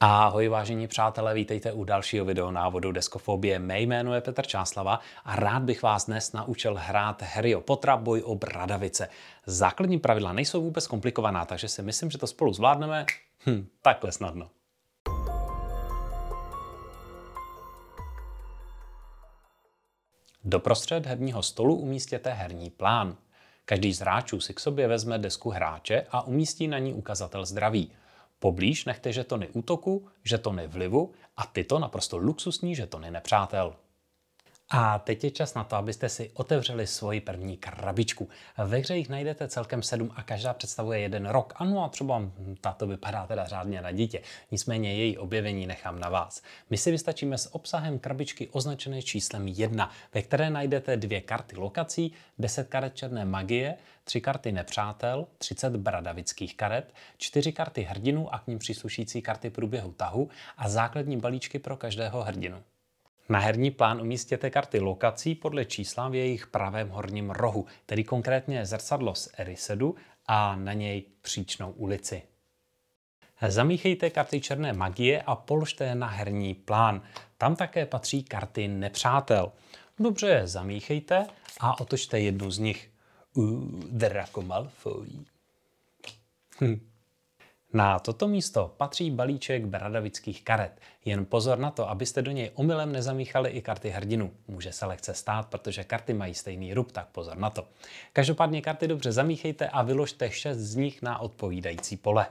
Ahoj vážení přátelé, vítejte u dalšího návodu Deskofobie. Mé jméno je Petr Čáslava a rád bych vás dnes naučil hrát hry o potra, boj o bradavice. Základní pravidla nejsou vůbec komplikovaná, takže si myslím, že to spolu zvládneme hm, takhle snadno. Doprostřed herního stolu umístěte herní plán. Každý z hráčů si k sobě vezme desku hráče a umístí na ní ukazatel zdraví. Poblíž nechte žetony útoku, žetony vlivu a tyto naprosto luxusní žetony nepřátel. A teď je čas na to, abyste si otevřeli svoji první krabičku. Ve hře jich najdete celkem sedm a každá představuje jeden rok. Ano, a třeba tato vypadá teda řádně na dítě. Nicméně její objevení nechám na vás. My si vystačíme s obsahem krabičky označené číslem 1, ve které najdete dvě karty lokací, 10 karet černé magie, tři karty nepřátel, 30 bradavických karet, čtyři karty hrdinu a k ním příslušící karty průběhu tahu a základní balíčky pro každého hrdinu. Na herní plán umístěte karty lokací podle čísla v jejich pravém horním rohu, tedy konkrétně zrcadlo z Erisedu a na něj příčnou ulici. Zamíchejte karty černé magie a položte je na herní plán. Tam také patří karty nepřátel. Dobře je zamíchejte a otočte jednu z nich. Uuu, Draco Malfoy. Hm. Na toto místo patří balíček bradavických karet. Jen pozor na to, abyste do něj omylem nezamíchali i karty hrdinu. Může se lehce stát, protože karty mají stejný rub, tak pozor na to. Každopádně karty dobře zamíchejte a vyložte 6 z nich na odpovídající pole.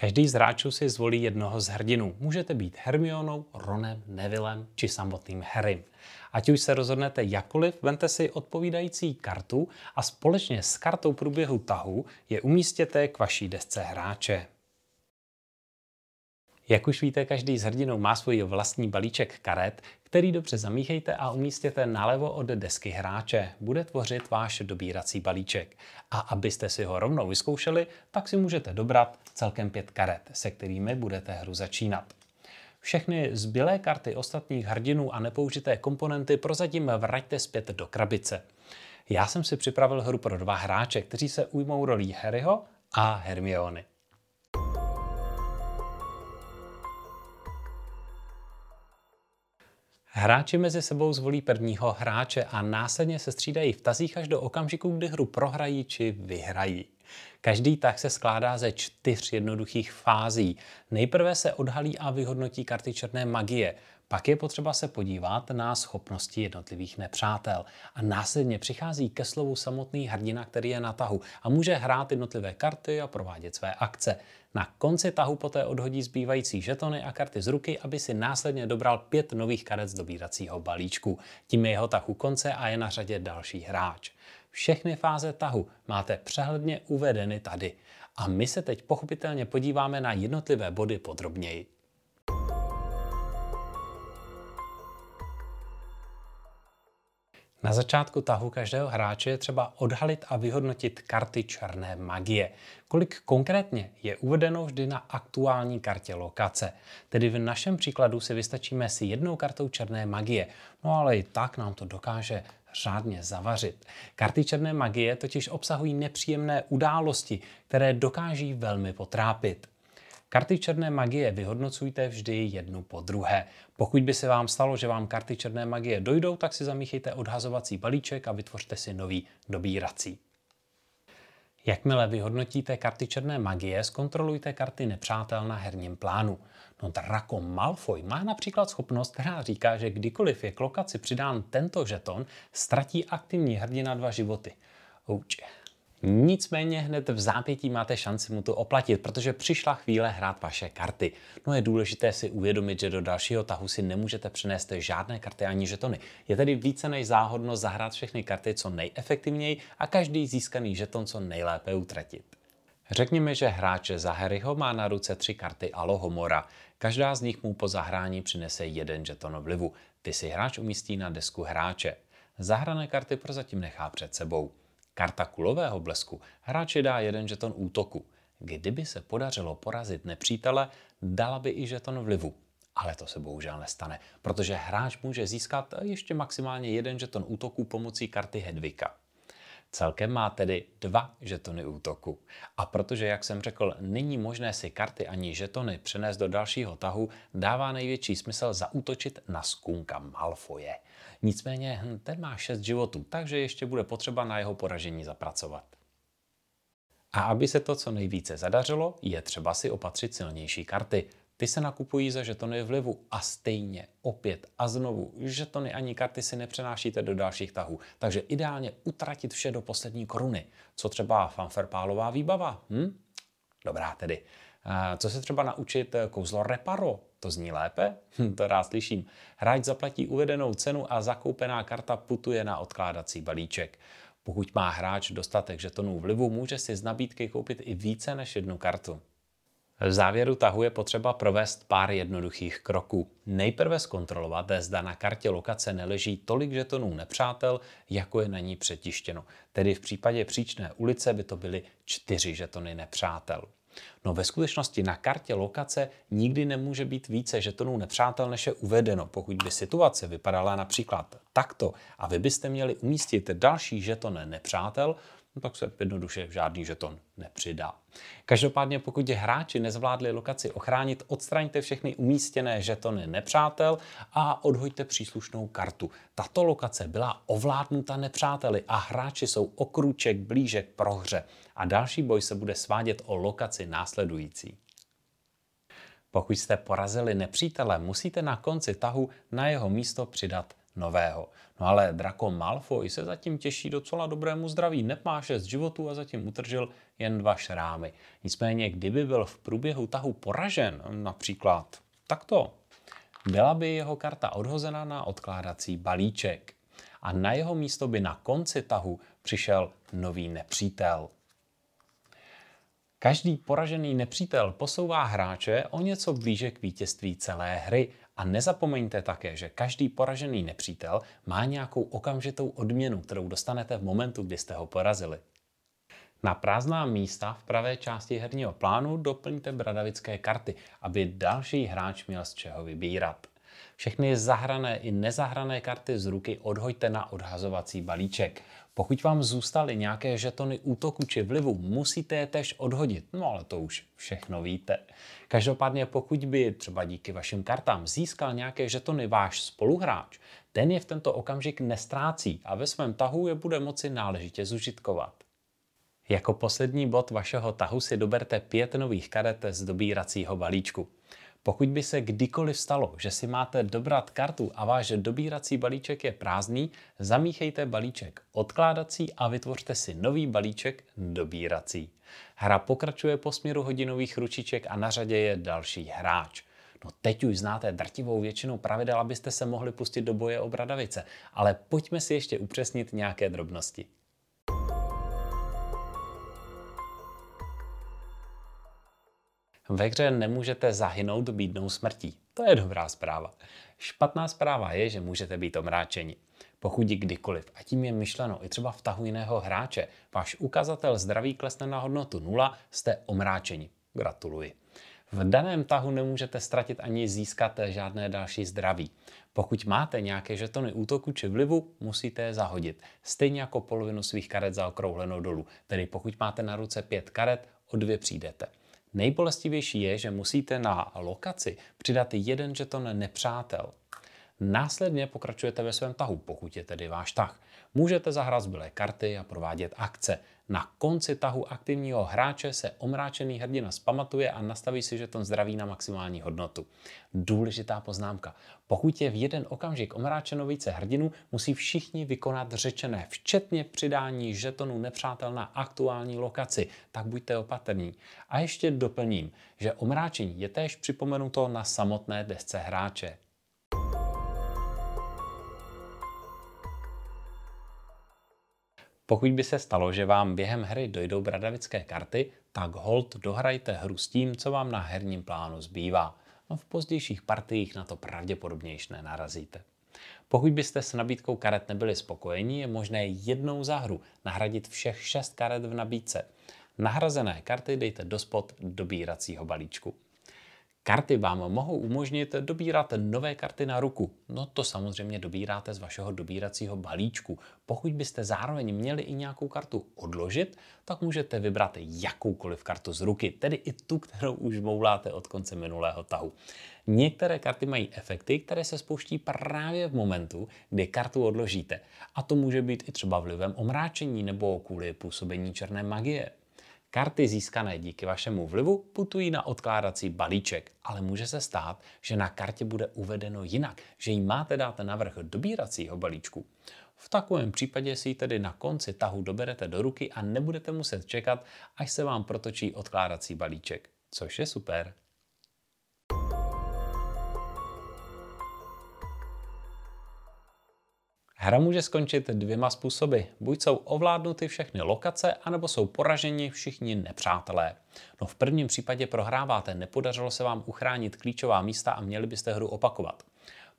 Každý z hráčů si zvolí jednoho z hrdinů. Můžete být Hermionou, Ronem, Nevillem či samotným Harrym. Ať už se rozhodnete jakoliv, vente si odpovídající kartu a společně s kartou průběhu tahu je umístěte k vaší desce hráče. Jak už víte, každý z hrdinou má svůj vlastní balíček karet, který dobře zamíchejte a umístěte nalevo od desky hráče. Bude tvořit váš dobírací balíček. A abyste si ho rovnou vyzkoušeli, tak si můžete dobrat celkem pět karet, se kterými budete hru začínat. Všechny zbylé karty ostatních hrdinů a nepoužité komponenty prozatím vraťte zpět do krabice. Já jsem si připravil hru pro dva hráče, kteří se ujmou rolí Harryho a Hermiony. Hráči mezi sebou zvolí prvního hráče a následně se střídají v tazích až do okamžiku, kdy hru prohrají či vyhrají. Každý tah se skládá ze čtyř jednoduchých fází. Nejprve se odhalí a vyhodnotí karty černé magie. Pak je potřeba se podívat na schopnosti jednotlivých nepřátel. A následně přichází ke slovu samotný hrdina, který je na tahu a může hrát jednotlivé karty a provádět své akce. Na konci tahu poté odhodí zbývající žetony a karty z ruky, aby si následně dobral pět nových karet z dobíracího balíčku. Tím je jeho tahu konce a je na řadě další hráč. Všechny fáze tahu máte přehledně uvedeny tady. A my se teď pochopitelně podíváme na jednotlivé body podrobněji. Na začátku tahu každého hráče je třeba odhalit a vyhodnotit karty černé magie. Kolik konkrétně je uvedeno vždy na aktuální kartě lokace. Tedy v našem příkladu si vystačíme si jednou kartou černé magie, no ale i tak nám to dokáže řádně zavařit. Karty černé magie totiž obsahují nepříjemné události, které dokáží velmi potrápit. Karty černé magie vyhodnocujte vždy jednu po druhé. Pokud by se vám stalo, že vám karty černé magie dojdou, tak si zamíchejte odhazovací balíček a vytvořte si nový dobírací. Jakmile vyhodnotíte karty černé magie, zkontrolujte karty nepřátel na herním plánu. No Draco Malfoy má například schopnost, která říká, že kdykoliv je k lokaci přidán tento žeton, ztratí aktivní hrdina dva životy. Ouče. Nicméně hned v zápětí máte šanci mu to oplatit, protože přišla chvíle hrát vaše karty. No je důležité si uvědomit, že do dalšího tahu si nemůžete přenést žádné karty ani žetony. Je tedy více než záhodno zahrát všechny karty co nejefektivněji a každý získaný žeton co nejlépe utratit. Řekněme, že hráč Harryho má na ruce tři karty Alohomora. Každá z nich mu po zahrání přinese jeden žeton vlivu. Ty si hráč umístí na desku hráče. Zahrané karty prozatím nechá před sebou. Karta kulového blesku hráči dá jeden žeton útoku. Kdyby se podařilo porazit nepřítele, dala by i žeton vlivu. Ale to se bohužel nestane, protože hráč může získat ještě maximálně jeden žeton útoku pomocí karty Hedvika. Celkem má tedy dva žetony útoku. A protože, jak jsem řekl, není možné si karty ani žetony přenést do dalšího tahu, dává největší smysl zaútočit na skunka Malfoje. Nicméně ten má šest životů, takže ještě bude potřeba na jeho poražení zapracovat. A aby se to co nejvíce zadařilo, je třeba si opatřit silnější karty. Ty se nakupují za žetony vlivu a stejně opět a znovu žetony ani karty si nepřenášíte do dalších tahů. Takže ideálně utratit vše do poslední koruny. Co třeba fanferpálová výbava? Hm? Dobrá tedy. Eh, co se třeba naučit kouzlo reparo? To zní lépe? Hm, to rád slyším. Hráč zaplatí uvedenou cenu a zakoupená karta putuje na odkládací balíček. Pokud má hráč dostatek žetonů vlivu, může si z nabídky koupit i více než jednu kartu. V závěru tahu je potřeba provést pár jednoduchých kroků. Nejprve zkontrolovat, zda na kartě lokace neleží tolik žetonů nepřátel, jako je na ní přetištěno. Tedy v případě příčné ulice by to byly čtyři žetony nepřátel. No ve skutečnosti na kartě lokace nikdy nemůže být více žetonů nepřátel, než je uvedeno. Pokud by situace vypadala například takto a vy byste měli umístit další žetony nepřátel, no tak se jednoduše žádný žeton nepřidá. Každopádně, pokud hráči nezvládli lokaci ochránit, odstraňte všechny umístěné žetony nepřátel a odhoďte příslušnou kartu. Tato lokace byla ovládnuta nepřáteli a hráči jsou o krůček blíže k prohře a další boj se bude svádět o lokaci následující. Pokud jste porazili nepřítele, musíte na konci tahu na jeho místo přidat nového. No ale Draco Malfoy se zatím těší docela dobrému zdraví, nemá šest životů a zatím utržil jen dva šrámy. Nicméně, kdyby byl v průběhu tahu poražen, například takto, byla by jeho karta odhozena na odkládací balíček. A na jeho místo by na konci tahu přišel nový nepřítel. Každý poražený nepřítel posouvá hráče o něco blíže k vítězství celé hry a nezapomeňte také, že každý poražený nepřítel má nějakou okamžitou odměnu, kterou dostanete v momentu, kdy jste ho porazili. Na prázdná místa v pravé části herního plánu doplňte bradavické karty, aby další hráč měl z čeho vybírat. Všechny zahrané i nezahrané karty z ruky odhoďte na odhazovací balíček. Pokud vám zůstaly nějaké žetony útoku či vlivu, musíte je tež odhodit, no ale to už všechno víte. Každopádně pokud by třeba díky vašim kartám získal nějaké žetony váš spoluhráč, ten je v tento okamžik nestrácí a ve svém tahu je bude moci náležitě zužitkovat. Jako poslední bod vašeho tahu si doberte pět nových karet z dobíracího balíčku. Pokud by se kdykoliv stalo, že si máte dobrat kartu a váš dobírací balíček je prázdný, zamíchejte balíček odkládací a vytvořte si nový balíček dobírací. Hra pokračuje po směru hodinových ručiček a na řadě je další hráč. No teď už znáte drtivou většinu pravidel, abyste se mohli pustit do boje o bradavice, ale pojďme si ještě upřesnit nějaké drobnosti. Ve hře nemůžete zahynout bídnou smrtí. To je dobrá zpráva. Špatná zpráva je, že můžete být omráčeni. Pokud kdykoliv, a tím je myšleno i třeba v tahu jiného hráče, váš ukazatel zdraví klesne na hodnotu 0, jste omráčeni. Gratuluji. V daném tahu nemůžete ztratit ani získat žádné další zdraví. Pokud máte nějaké žetony útoku či vlivu, musíte je zahodit. Stejně jako polovinu svých karet zaokrouhlenou dolů. Tedy pokud máte na ruce pět karet, o dvě přijdete. Nejbolestivější je, že musíte na lokaci přidat jeden žeton nepřátel. Následně pokračujete ve svém tahu, pokud je tedy váš tah. Můžete zahrát zbylé karty a provádět akce. Na konci tahu aktivního hráče se omráčený hrdina zpamatuje a nastaví si ten zdraví na maximální hodnotu. Důležitá poznámka. Pokud je v jeden okamžik omráčeno více hrdinu, musí všichni vykonat řečené, včetně přidání žetonu nepřátel na aktuální lokaci, tak buďte opatrní. A ještě doplním, že omráčení je též připomenuto na samotné desce hráče. Pokud by se stalo, že vám během hry dojdou bradavické karty, tak hold dohrajte hru s tím, co vám na herním plánu zbývá. No v pozdějších partiích na to pravděpodobně již nenarazíte. Pokud byste s nabídkou karet nebyli spokojeni, je možné jednou za hru nahradit všech šest karet v nabídce. Nahrazené karty dejte do spod dobíracího balíčku. Karty vám mohou umožnit dobírat nové karty na ruku. No to samozřejmě dobíráte z vašeho dobíracího balíčku. Pokud byste zároveň měli i nějakou kartu odložit, tak můžete vybrat jakoukoliv kartu z ruky, tedy i tu, kterou už mouláte od konce minulého tahu. Některé karty mají efekty, které se spouští právě v momentu, kdy kartu odložíte. A to může být i třeba vlivem omráčení nebo kvůli působení černé magie. Karty získané díky vašemu vlivu putují na odkládací balíček, ale může se stát, že na kartě bude uvedeno jinak, že jí máte dát na vrch dobíracího balíčku. V takovém případě si ji tedy na konci tahu doberete do ruky a nebudete muset čekat, až se vám protočí odkládací balíček, což je super. Hra může skončit dvěma způsoby. Buď jsou ovládnuty všechny lokace, anebo jsou poraženi všichni nepřátelé. No v prvním případě prohráváte, nepodařilo se vám uchránit klíčová místa a měli byste hru opakovat.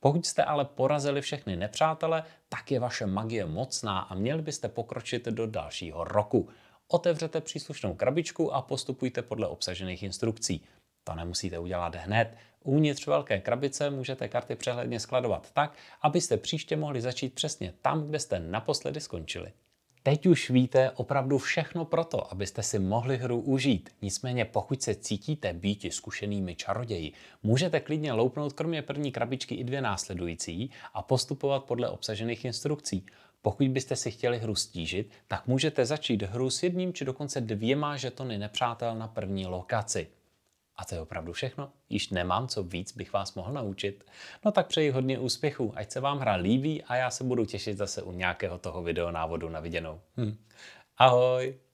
Pokud jste ale porazili všechny nepřátele, tak je vaše magie mocná a měli byste pokročit do dalšího roku. Otevřete příslušnou krabičku a postupujte podle obsažených instrukcí. To nemusíte udělat hned, Uvnitř velké krabice můžete karty přehledně skladovat tak, abyste příště mohli začít přesně tam, kde jste naposledy skončili. Teď už víte opravdu všechno proto, abyste si mohli hru užít. Nicméně pokud se cítíte býti zkušenými čaroději, můžete klidně loupnout kromě první krabičky i dvě následující a postupovat podle obsažených instrukcí. Pokud byste si chtěli hru stížit, tak můžete začít hru s jedním či dokonce dvěma žetony nepřátel na první lokaci. A to je opravdu všechno. Již nemám co víc bych vás mohl naučit. No tak přeji hodně úspěchů, ať se vám hra líbí a já se budu těšit zase u nějakého toho videonávodu na viděnou. Hm. Ahoj!